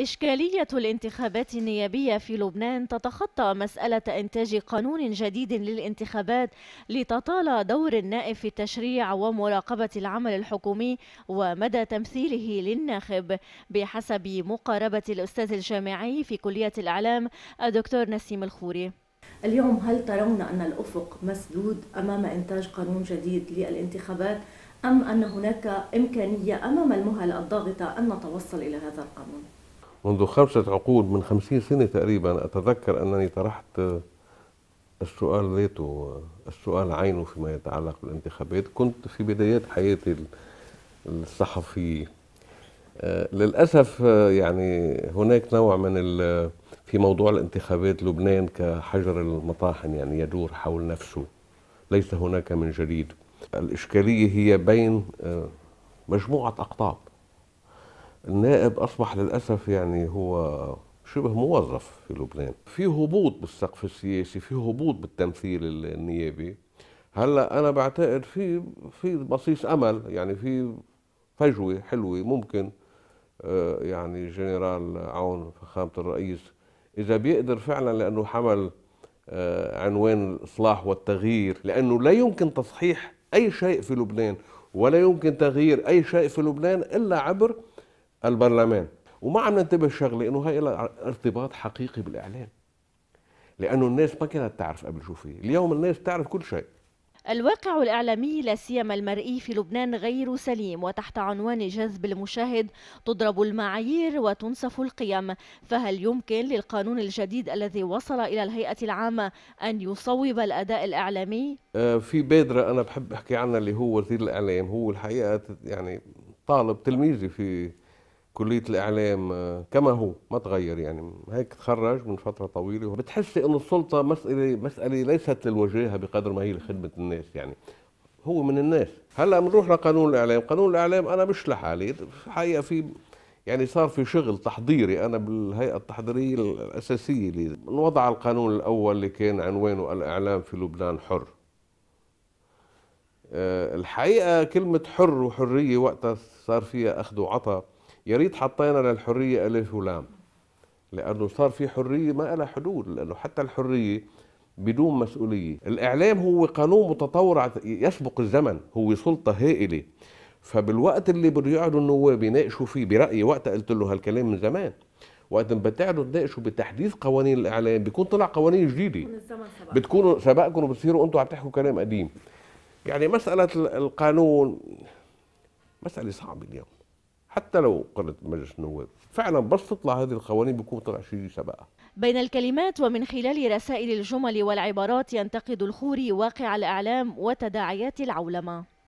إشكالية الانتخابات النيابية في لبنان تتخطى مسألة إنتاج قانون جديد للانتخابات لتطال دور النائب في التشريع ومراقبة العمل الحكومي ومدى تمثيله للناخب بحسب مقاربة الأستاذ الجامعي في كلية الإعلام الدكتور نسيم الخوري اليوم هل ترون أن الأفق مسدود أمام إنتاج قانون جديد للانتخابات أم أن هناك إمكانية أمام المهل الضاغطة أن نتوصل إلى هذا القانون؟ منذ خمسة عقود من خمسين سنة تقريبا أتذكر أنني طرحت السؤال ذاته السؤال عينه فيما يتعلق بالانتخابات كنت في بدايات حياتي الصحفية آه، للأسف آه، يعني هناك نوع من في موضوع الانتخابات لبنان كحجر المطاحن يعني يدور حول نفسه ليس هناك من جديد الإشكالية هي بين آه، مجموعة أقطاب النائب أصبح للأسف يعني هو شبه موظف في لبنان في هبوط بالسقف السياسي في هبوط بالتمثيل النيابي هلا انا بعتقد في في بصيص امل يعني في فجوه حلوه ممكن آه، يعني جنرال عون فخامه الرئيس اذا بيقدر فعلا لانه حمل آه، عنوان الاصلاح والتغيير لانه لا يمكن تصحيح اي شيء في لبنان ولا يمكن تغيير اي شيء في لبنان الا عبر البرلمان وما عم ننتبه شغله انه هاي لها ارتباط حقيقي بالاعلام لانه الناس ما كانت تعرف قبل شو فيه اليوم الناس تعرف كل شيء الواقع الإعلامي لا سيما المرئي في لبنان غير سليم وتحت عنوان جذب المشاهد تضرب المعايير وتنسف القيم فهل يمكن للقانون الجديد الذي وصل إلى الهيئة العامة أن يصوب الأداء الإعلامي؟ آه، في بادرة أنا بحب أحكي عنها اللي هو وزير الإعلام هو الحقيقة يعني طالب تلميذي في كليه الاعلام آه، كما هو ما تغير يعني هيك تخرج من فتره طويله بتحس انه السلطه مساله مساله ليست للوجاهه بقدر ما هي لخدمه الناس يعني هو من الناس هلا بنروح لقانون الاعلام قانون الاعلام انا مش لحالي الحقيقه في يعني صار في شغل تحضيري انا بالهيئه التحضيريه الاساسيه لي وضع القانون الاول اللي كان عنوانه الاعلام في لبنان حر آه، الحقيقه كلمه حر وحريه وقتها صار فيها اخذ وعطاء يا ريت حطينا للحريه الف ولام لانه صار في حريه ما لها حدود لانه حتى الحريه بدون مسؤوليه الاعلام هو قانون متطور يسبق الزمن هو سلطه هائله فبالوقت اللي بده يقعدوا النواب يناقشوا فيه برايي وقت قلت له هالكلام من زمان وقت ما بتقعدوا تناقشوا بتحديث قوانين الاعلام بيكون طلع قوانين جديده بتكونوا سبقكم وبتصيروا انتم عم تحكوا كلام قديم يعني مساله القانون مساله صعبه اليوم حتى لو قررت مجلس النواب فعلا بس تطلع هذه القوانين بيكون طلع شيء سبقها بين الكلمات ومن خلال رسائل الجمل والعبارات ينتقد الخوري واقع الإعلام وتداعيات العولمة